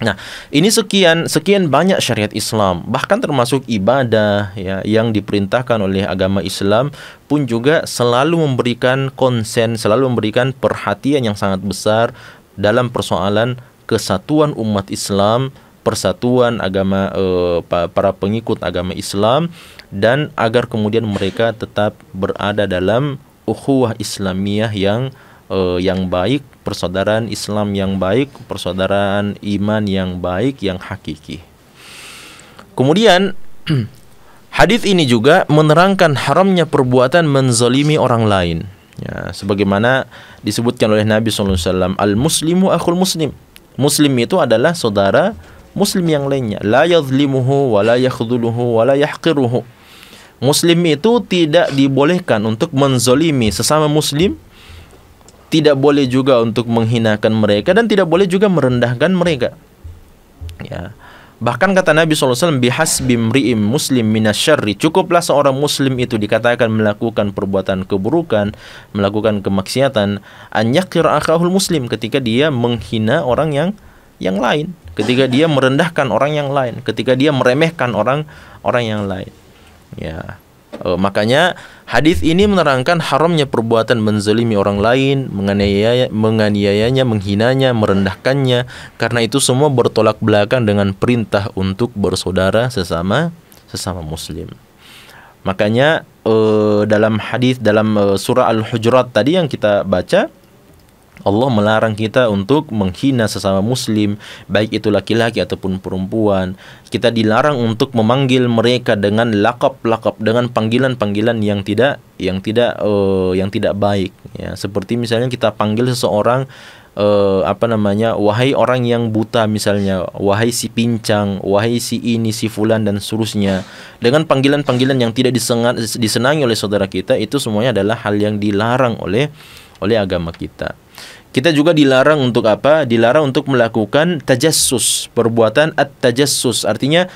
Nah, ini sekian sekian banyak syariat Islam, bahkan termasuk ibadah ya yang diperintahkan oleh agama Islam pun juga selalu memberikan konsen, selalu memberikan perhatian yang sangat besar dalam persoalan kesatuan umat Islam persatuan agama eh, para pengikut agama Islam dan agar kemudian mereka tetap berada dalam ukhuwah Islamiyah yang eh, yang baik, persaudaraan Islam yang baik, persaudaraan iman yang baik yang hakiki. Kemudian hadis ini juga menerangkan haramnya perbuatan menzalimi orang lain. Ya, sebagaimana disebutkan oleh Nabi SAW, al-muslimu akhul muslim. Muslim itu adalah saudara muslim yang lainnya la yadhlimuhu wa la yakhdhuluhu wa la yahqiruhu muslim itu tidak dibolehkan untuk menzolimi sesama muslim tidak boleh juga untuk menghinakan mereka dan tidak boleh juga merendahkan mereka ya bahkan kata Nabi SAW bihasbi mri'im muslim minasyari cukuplah seorang muslim itu dikatakan melakukan perbuatan keburukan melakukan kemaksiatan an yakir akhahul muslim ketika dia menghina orang yang yang lain, ketika dia merendahkan orang yang lain, ketika dia meremehkan orang orang yang lain. Ya. Oh, makanya hadis ini menerangkan haramnya perbuatan menzalimi orang lain, menganiaya, menganiayanya, menghinanya, merendahkannya karena itu semua bertolak belakang dengan perintah untuk bersaudara sesama sesama muslim. Makanya uh, dalam hadis dalam uh, surah Al-Hujurat tadi yang kita baca Allah melarang kita untuk menghina sesama muslim, baik itu laki-laki ataupun perempuan. Kita dilarang untuk memanggil mereka dengan lakap-lakap, dengan panggilan-panggilan yang tidak yang tidak uh, yang tidak baik ya. Seperti misalnya kita panggil seseorang uh, apa namanya wahai orang yang buta misalnya wahai si pincang wahai si ini si fulan dan seterusnya dengan panggilan-panggilan yang tidak disengat, disenangi oleh saudara kita itu semuanya adalah hal yang dilarang oleh oleh agama kita. Kita juga dilarang untuk apa? Dilarang untuk melakukan tajassus, perbuatan at-tajassus. Artinya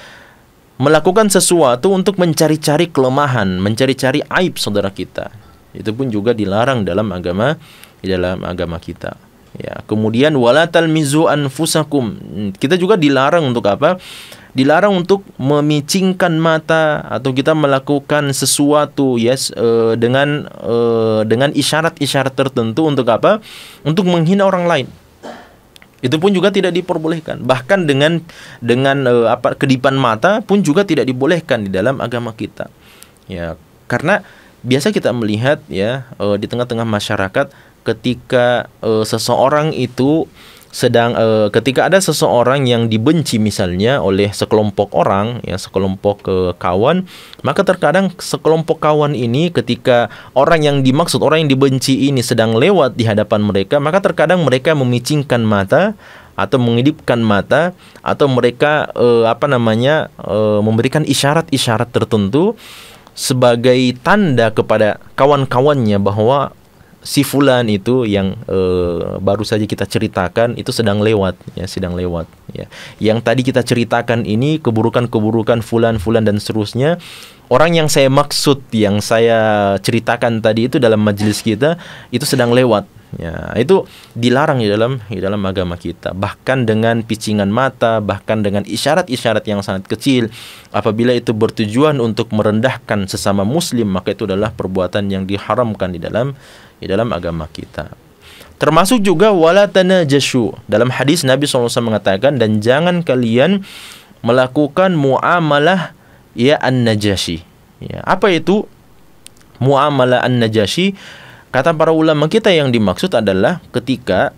melakukan sesuatu untuk mencari-cari kelemahan, mencari-cari aib saudara kita. Itu pun juga dilarang dalam agama dalam agama kita. Ya, kemudian walatal mizu anfusakum. Kita juga dilarang untuk apa? Dilarang untuk memicingkan mata atau kita melakukan sesuatu yes eh, dengan eh, dengan isyarat-isyarat tertentu untuk apa? Untuk menghina orang lain itu pun juga tidak diperbolehkan bahkan dengan dengan eh, apa kedipan mata pun juga tidak dibolehkan di dalam agama kita ya karena biasa kita melihat ya di tengah-tengah masyarakat ketika uh, seseorang itu sedang uh, ketika ada seseorang yang dibenci misalnya oleh sekelompok orang ya sekelompok uh, kawan maka terkadang sekelompok kawan ini ketika orang yang dimaksud orang yang dibenci ini sedang lewat di hadapan mereka maka terkadang mereka memicingkan mata atau mengedipkan mata atau mereka uh, apa namanya uh, memberikan isyarat-isyarat tertentu sebagai tanda kepada kawan-kawannya bahwa si fulan itu yang e, baru saja kita ceritakan itu sedang lewat ya sedang lewat ya yang tadi kita ceritakan ini keburukan-keburukan fulan-fulan dan seterusnya orang yang saya maksud yang saya ceritakan tadi itu dalam majelis kita itu sedang lewat ya itu dilarang di dalam di dalam agama kita bahkan dengan picingan mata bahkan dengan isyarat-isyarat yang sangat kecil apabila itu bertujuan untuk merendahkan sesama muslim maka itu adalah perbuatan yang diharamkan di dalam di dalam agama kita. Termasuk juga wala tanajashu. Dalam hadis Nabi SAW mengatakan dan jangan kalian melakukan muamalah ya an-najashi. Ya, apa itu muamalah an-najashi? Kata para ulama kita yang dimaksud adalah ketika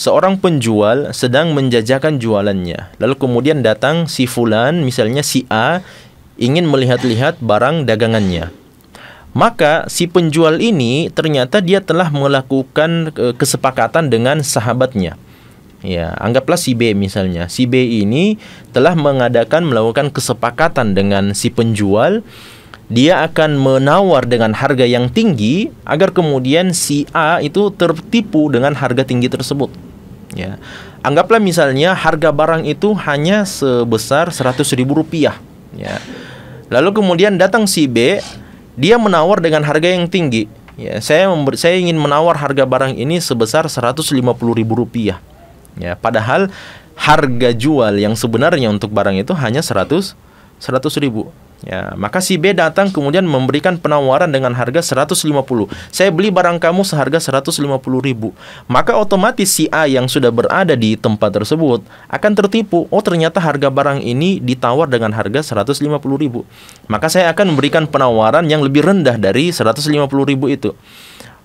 seorang penjual sedang menjajakan jualannya. Lalu kemudian datang si fulan, misalnya si A ingin melihat-lihat barang dagangannya maka si penjual ini ternyata dia telah melakukan e, kesepakatan dengan sahabatnya. Ya, anggaplah si B misalnya. Si B ini telah mengadakan melakukan kesepakatan dengan si penjual. Dia akan menawar dengan harga yang tinggi agar kemudian si A itu tertipu dengan harga tinggi tersebut. Ya. Anggaplah misalnya harga barang itu hanya sebesar 100.000 rupiah ya. Lalu kemudian datang si B dia menawar dengan harga yang tinggi. Ya, saya member, saya ingin menawar harga barang ini sebesar Rp150.000. Ya, padahal harga jual yang sebenarnya untuk barang itu hanya 100 100.000. Ya, maka si B datang kemudian memberikan penawaran dengan harga 150. Saya beli barang kamu seharga 150 ribu. Maka otomatis si A yang sudah berada di tempat tersebut akan tertipu. Oh, ternyata harga barang ini ditawar dengan harga 150 ribu. Maka saya akan memberikan penawaran yang lebih rendah dari 150 ribu itu.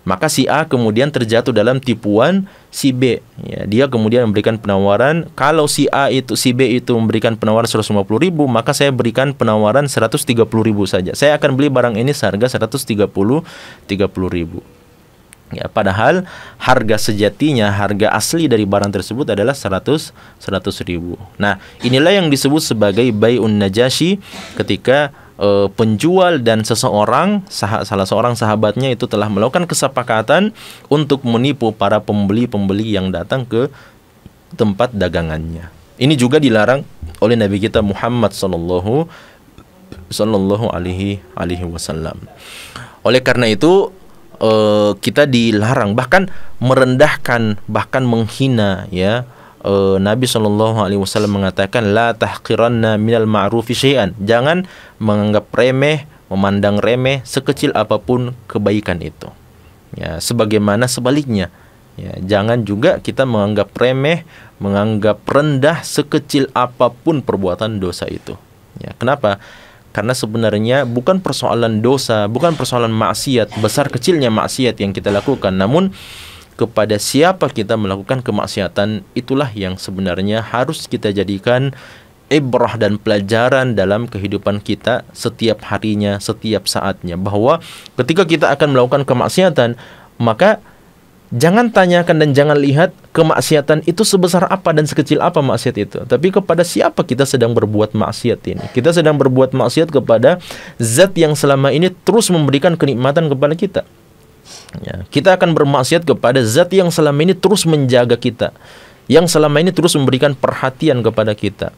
Maka si A kemudian terjatuh dalam tipuan si B. Ya, dia kemudian memberikan penawaran, kalau si A itu si B itu memberikan penawaran 150 ribu, maka saya berikan penawaran 130 ribu saja. Saya akan beli barang ini seharga 130 30 ribu. Ya, padahal harga sejatinya, harga asli dari barang tersebut adalah 100 100 ribu. Nah, inilah yang disebut sebagai bayun najashi ketika e, penjual dan seseorang sah salah seorang sahabatnya itu telah melakukan kesepakatan untuk menipu para pembeli-pembeli yang datang ke tempat dagangannya. Ini juga dilarang oleh Nabi kita Muhammad sallallahu sallallahu alaihi alaihi wasallam. Oleh karena itu eh, kita dilarang bahkan merendahkan bahkan menghina ya uh, Nabi Shallallahu Alaihi Wasallam mengatakan la tahqiranna minal ma'rufi syai'an jangan menganggap remeh memandang remeh sekecil apapun kebaikan itu ya sebagaimana sebaliknya ya jangan juga kita menganggap remeh menganggap rendah sekecil apapun perbuatan dosa itu ya kenapa karena sebenarnya bukan persoalan dosa bukan persoalan maksiat besar kecilnya maksiat yang kita lakukan namun kepada siapa kita melakukan kemaksiatan itulah yang sebenarnya harus kita jadikan ibrah dan pelajaran dalam kehidupan kita setiap harinya, setiap saatnya bahwa ketika kita akan melakukan kemaksiatan maka jangan tanyakan dan jangan lihat kemaksiatan itu sebesar apa dan sekecil apa maksiat itu. Tapi kepada siapa kita sedang berbuat maksiat ini? Kita sedang berbuat maksiat kepada zat yang selama ini terus memberikan kenikmatan kepada kita. Ya, kita akan bermaksiat kepada zat yang selama ini terus menjaga kita, yang selama ini terus memberikan perhatian kepada kita,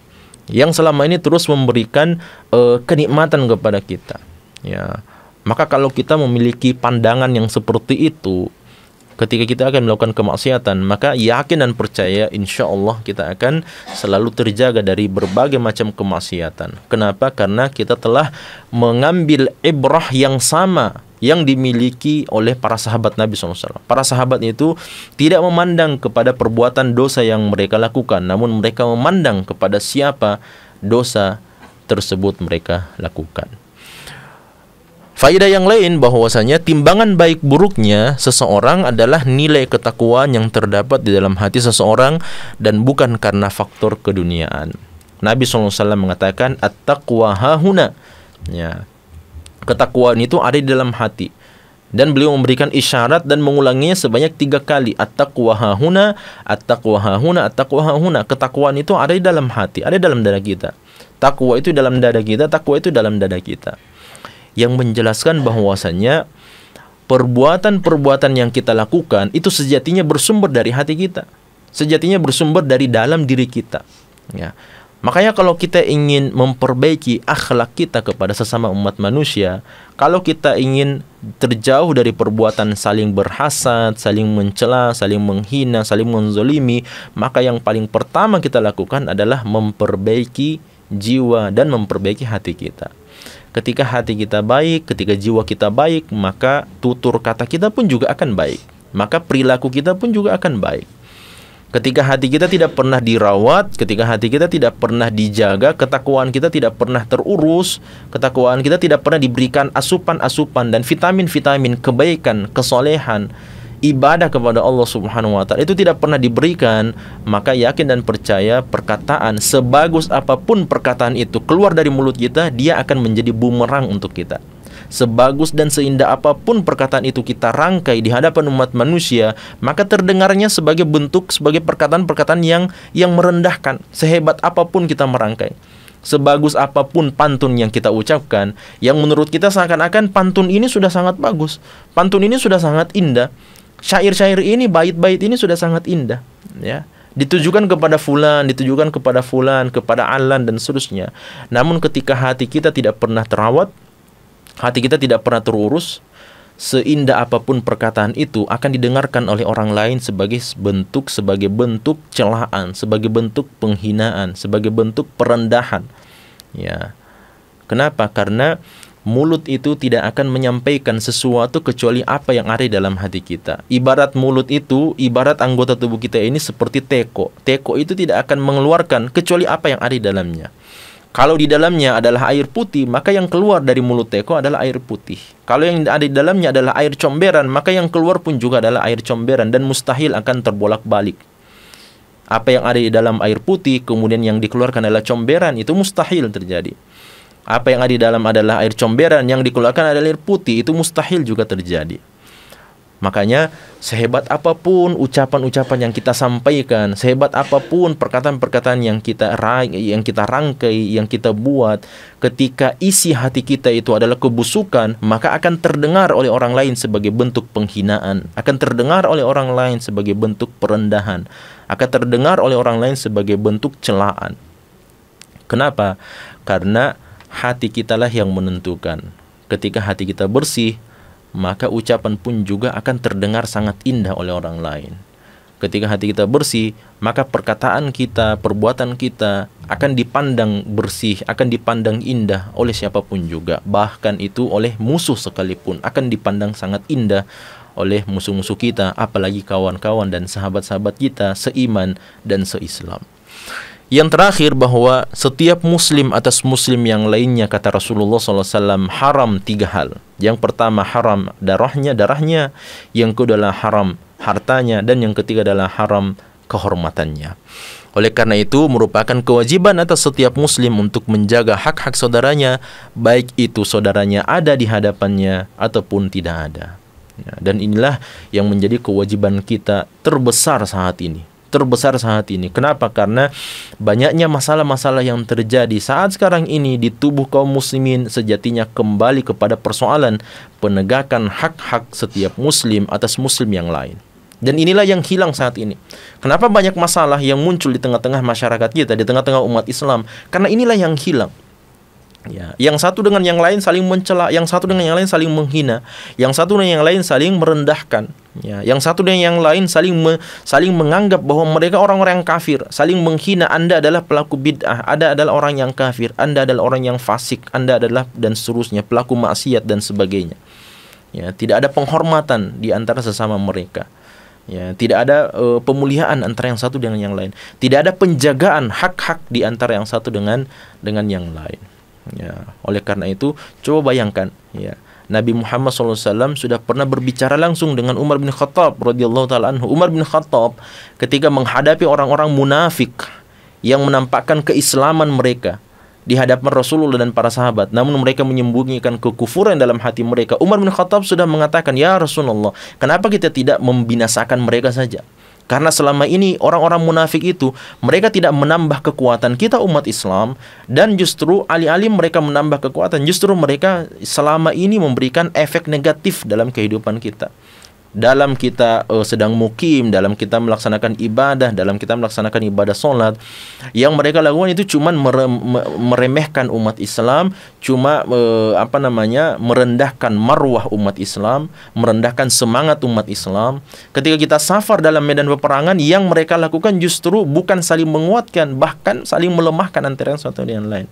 yang selama ini terus memberikan uh, kenikmatan kepada kita. Ya, maka kalau kita memiliki pandangan yang seperti itu, ketika kita akan melakukan kemaksiatan maka yakin dan percaya insya Allah kita akan selalu terjaga dari berbagai macam kemaksiatan kenapa karena kita telah mengambil ibrah yang sama yang dimiliki oleh para sahabat Nabi SAW. Para sahabat itu tidak memandang kepada perbuatan dosa yang mereka lakukan, namun mereka memandang kepada siapa dosa tersebut mereka lakukan. Faedah yang lain bahwasanya timbangan baik buruknya seseorang adalah nilai ketakwaan yang terdapat di dalam hati seseorang dan bukan karena faktor keduniaan. Nabi SAW mengatakan at-taqwa hahuna. Ya. Ketakwaan itu ada di dalam hati. Dan beliau memberikan isyarat dan mengulanginya sebanyak tiga kali. At-taqwa hahuna, at-taqwa hahuna, at-taqwa hahuna. Ketakwaan itu ada di dalam hati, ada di dalam dada kita. Takwa itu dalam dada kita, takwa itu dalam dada kita yang menjelaskan bahwasannya perbuatan-perbuatan yang kita lakukan itu sejatinya bersumber dari hati kita. Sejatinya bersumber dari dalam diri kita. Ya. Makanya kalau kita ingin memperbaiki akhlak kita kepada sesama umat manusia, kalau kita ingin terjauh dari perbuatan saling berhasad, saling mencela, saling menghina, saling menzolimi, maka yang paling pertama kita lakukan adalah memperbaiki jiwa dan memperbaiki hati kita. Ketika hati kita baik, ketika jiwa kita baik, maka tutur kata kita pun juga akan baik. Maka perilaku kita pun juga akan baik. Ketika hati kita tidak pernah dirawat, ketika hati kita tidak pernah dijaga, ketakuan kita tidak pernah terurus, ketakuan kita tidak pernah diberikan asupan-asupan dan vitamin-vitamin kebaikan, kesolehan, ibadah kepada Allah Subhanahu wa taala itu tidak pernah diberikan, maka yakin dan percaya perkataan sebagus apapun perkataan itu keluar dari mulut kita, dia akan menjadi bumerang untuk kita. Sebagus dan seindah apapun perkataan itu kita rangkai di hadapan umat manusia, maka terdengarnya sebagai bentuk sebagai perkataan-perkataan yang yang merendahkan. Sehebat apapun kita merangkai sebagus apapun pantun yang kita ucapkan, yang menurut kita seakan-akan pantun ini sudah sangat bagus, pantun ini sudah sangat indah, syair-syair ini, bait-bait ini sudah sangat indah, ya. Ditujukan kepada fulan, ditujukan kepada fulan, kepada alan dan seterusnya. Namun ketika hati kita tidak pernah terawat, hati kita tidak pernah terurus, seindah apapun perkataan itu akan didengarkan oleh orang lain sebagai bentuk sebagai bentuk celaan, sebagai bentuk penghinaan, sebagai bentuk perendahan. Ya. Kenapa? Karena mulut itu tidak akan menyampaikan sesuatu kecuali apa yang ada dalam hati kita. Ibarat mulut itu, ibarat anggota tubuh kita ini seperti teko. Teko itu tidak akan mengeluarkan kecuali apa yang ada di dalamnya. Kalau di dalamnya adalah air putih, maka yang keluar dari mulut teko adalah air putih. Kalau yang ada di dalamnya adalah air comberan, maka yang keluar pun juga adalah air comberan dan mustahil akan terbolak-balik. Apa yang ada di dalam air putih, kemudian yang dikeluarkan adalah comberan, itu mustahil terjadi. Apa yang ada di dalam adalah air comberan, yang dikeluarkan adalah air putih, itu mustahil juga terjadi. Makanya sehebat apapun ucapan-ucapan yang kita sampaikan, sehebat apapun perkataan-perkataan yang kita yang kita rangkai, yang kita buat, ketika isi hati kita itu adalah kebusukan, maka akan terdengar oleh orang lain sebagai bentuk penghinaan, akan terdengar oleh orang lain sebagai bentuk perendahan, akan terdengar oleh orang lain sebagai bentuk celaan. Kenapa? Karena hati kitalah yang menentukan. Ketika hati kita bersih, maka ucapan pun juga akan terdengar sangat indah oleh orang lain. Ketika hati kita bersih, maka perkataan kita, perbuatan kita akan dipandang bersih, akan dipandang indah oleh siapapun juga. Bahkan itu oleh musuh sekalipun akan dipandang sangat indah oleh musuh-musuh kita, apalagi kawan-kawan dan sahabat-sahabat kita seiman dan seislam. Yang terakhir bahwa setiap muslim atas muslim yang lainnya kata Rasulullah SAW haram tiga hal. Yang pertama haram darahnya, darahnya. Yang kedua adalah haram hartanya. Dan yang ketiga adalah haram kehormatannya. Oleh karena itu merupakan kewajiban atas setiap muslim untuk menjaga hak-hak saudaranya. Baik itu saudaranya ada di hadapannya ataupun tidak ada. Ya, dan inilah yang menjadi kewajiban kita terbesar saat ini terbesar saat ini. Kenapa? Karena banyaknya masalah-masalah yang terjadi saat sekarang ini di tubuh kaum muslimin sejatinya kembali kepada persoalan penegakan hak-hak setiap muslim atas muslim yang lain. Dan inilah yang hilang saat ini. Kenapa banyak masalah yang muncul di tengah-tengah masyarakat kita, di tengah-tengah umat Islam? Karena inilah yang hilang. Ya, yang satu dengan yang lain saling mencela, yang satu dengan yang lain saling menghina, yang satu dengan yang lain saling merendahkan. Ya, yang satu dengan yang lain saling me, saling menganggap bahwa mereka orang-orang yang kafir, saling menghina Anda adalah pelaku bid'ah, Anda adalah orang yang kafir, Anda adalah orang yang fasik, Anda adalah dan seterusnya pelaku maksiat dan sebagainya. Ya, tidak ada penghormatan di antara sesama mereka. Ya, tidak ada uh, pemuliaan antara yang satu dengan yang lain. Tidak ada penjagaan hak-hak di antara yang satu dengan dengan yang lain. Ya, oleh karena itu coba bayangkan ya Nabi Muhammad SAW sudah pernah berbicara langsung dengan Umar bin Khattab radhiyallahu taala anhu. Umar bin Khattab ketika menghadapi orang-orang munafik yang menampakkan keislaman mereka di hadapan Rasulullah dan para sahabat, namun mereka menyembunyikan kekufuran dalam hati mereka. Umar bin Khattab sudah mengatakan, "Ya Rasulullah, kenapa kita tidak membinasakan mereka saja?" Karena selama ini orang-orang munafik itu mereka tidak menambah kekuatan kita umat Islam dan justru alih-alih mereka menambah kekuatan justru mereka selama ini memberikan efek negatif dalam kehidupan kita dalam kita uh, sedang mukim, dalam kita melaksanakan ibadah, dalam kita melaksanakan ibadah solat, yang mereka lakukan itu cuma meremehkan umat Islam, cuma uh, apa namanya merendahkan marwah umat Islam, merendahkan semangat umat Islam. Ketika kita safar dalam medan peperangan, yang mereka lakukan justru bukan saling menguatkan, bahkan saling melemahkan antara yang satu dengan lain.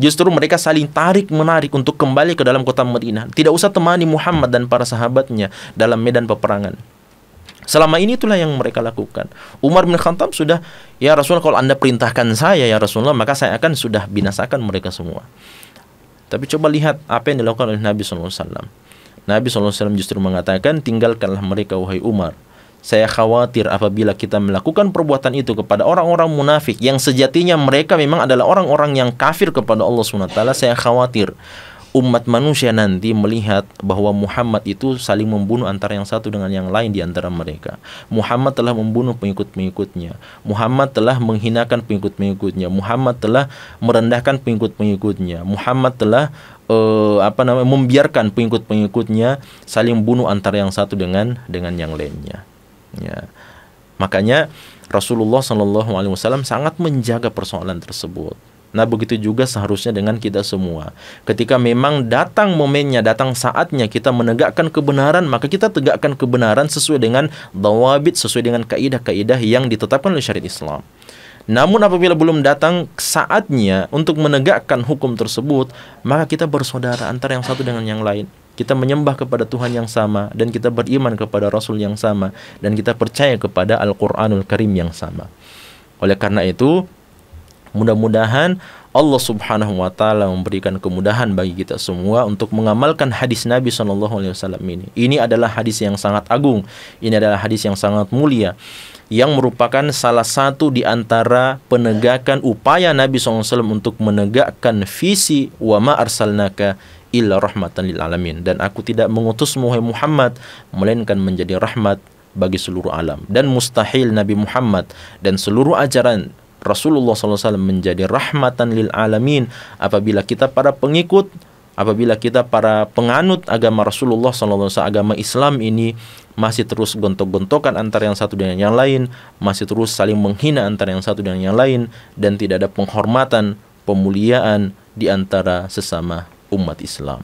Justru mereka saling tarik menarik untuk kembali ke dalam kota Madinah. Tidak usah temani Muhammad dan para sahabatnya dalam medan peperangan. Selama ini itulah yang mereka lakukan. Umar bin Khattab sudah, ya Rasulullah kalau Anda perintahkan saya ya Rasulullah, maka saya akan sudah binasakan mereka semua. Tapi coba lihat apa yang dilakukan oleh Nabi SAW. Nabi SAW justru mengatakan, tinggalkanlah mereka wahai Umar. Saya khawatir apabila kita melakukan perbuatan itu kepada orang-orang munafik yang sejatinya mereka memang adalah orang-orang yang kafir kepada Allah SWT, saya khawatir umat manusia nanti melihat bahwa Muhammad itu saling membunuh antara yang satu dengan yang lain di antara mereka. Muhammad telah membunuh pengikut-pengikutnya. Muhammad telah menghinakan pengikut-pengikutnya. Muhammad telah merendahkan pengikut-pengikutnya. Muhammad telah uh, apa namanya membiarkan pengikut-pengikutnya saling bunuh antara yang satu dengan dengan yang lainnya. Ya. Makanya Rasulullah Shallallahu Alaihi Wasallam sangat menjaga persoalan tersebut. Nah begitu juga seharusnya dengan kita semua. Ketika memang datang momennya, datang saatnya kita menegakkan kebenaran, maka kita tegakkan kebenaran sesuai dengan dawabit, sesuai dengan kaidah-kaidah yang ditetapkan oleh syariat Islam. Namun apabila belum datang saatnya untuk menegakkan hukum tersebut, maka kita bersaudara antara yang satu dengan yang lain kita menyembah kepada Tuhan yang sama dan kita beriman kepada Rasul yang sama dan kita percaya kepada Al-Qur'anul Karim yang sama. Oleh karena itu, mudah-mudahan Allah Subhanahu wa taala memberikan kemudahan bagi kita semua untuk mengamalkan hadis Nabi Shallallahu alaihi wasallam ini. Ini adalah hadis yang sangat agung, ini adalah hadis yang sangat mulia yang merupakan salah satu di antara penegakan upaya Nabi SAW untuk menegakkan visi wa ma arsalnaka illa rahmatan lil alamin dan aku tidak mengutusmu Muhammad melainkan menjadi rahmat bagi seluruh alam dan mustahil Nabi Muhammad dan seluruh ajaran Rasulullah SAW menjadi rahmatan lil alamin apabila kita para pengikut apabila kita para penganut agama Rasulullah SAW agama Islam ini masih terus gontok-gontokan antara yang satu dengan yang lain masih terus saling menghina antara yang satu dengan yang lain dan tidak ada penghormatan pemuliaan di antara sesama umat Islam.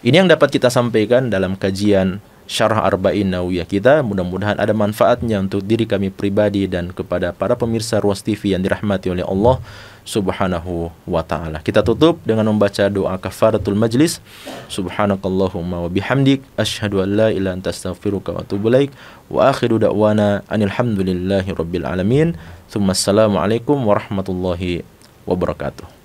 Ini yang dapat kita sampaikan dalam kajian Syarah Arba'in Nawiyah kita. Mudah-mudahan ada manfaatnya untuk diri kami pribadi dan kepada para pemirsa Ruas TV yang dirahmati oleh Allah Subhanahu wa taala. Kita tutup dengan membaca doa kafaratul majlis. Subhanakallahumma wa bihamdik asyhadu an la ilaha anta astaghfiruka wa atubu ilaik wa akhiru da'wana anil hamdulillahi rabbil alamin. Tsumma assalamu alaikum warahmatullahi wabarakatuh.